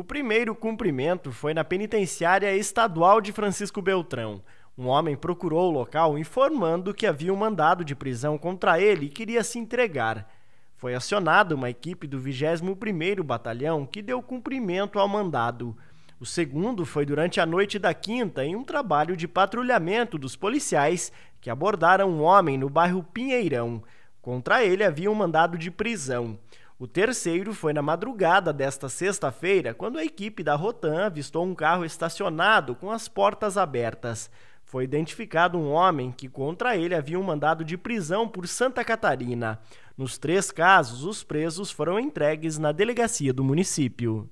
O primeiro cumprimento foi na penitenciária estadual de Francisco Beltrão. Um homem procurou o local informando que havia um mandado de prisão contra ele e queria se entregar. Foi acionada uma equipe do 21º Batalhão que deu cumprimento ao mandado. O segundo foi durante a noite da quinta em um trabalho de patrulhamento dos policiais que abordaram um homem no bairro Pinheirão. Contra ele havia um mandado de prisão. O terceiro foi na madrugada desta sexta-feira, quando a equipe da Rotan avistou um carro estacionado com as portas abertas. Foi identificado um homem que contra ele havia um mandado de prisão por Santa Catarina. Nos três casos, os presos foram entregues na delegacia do município.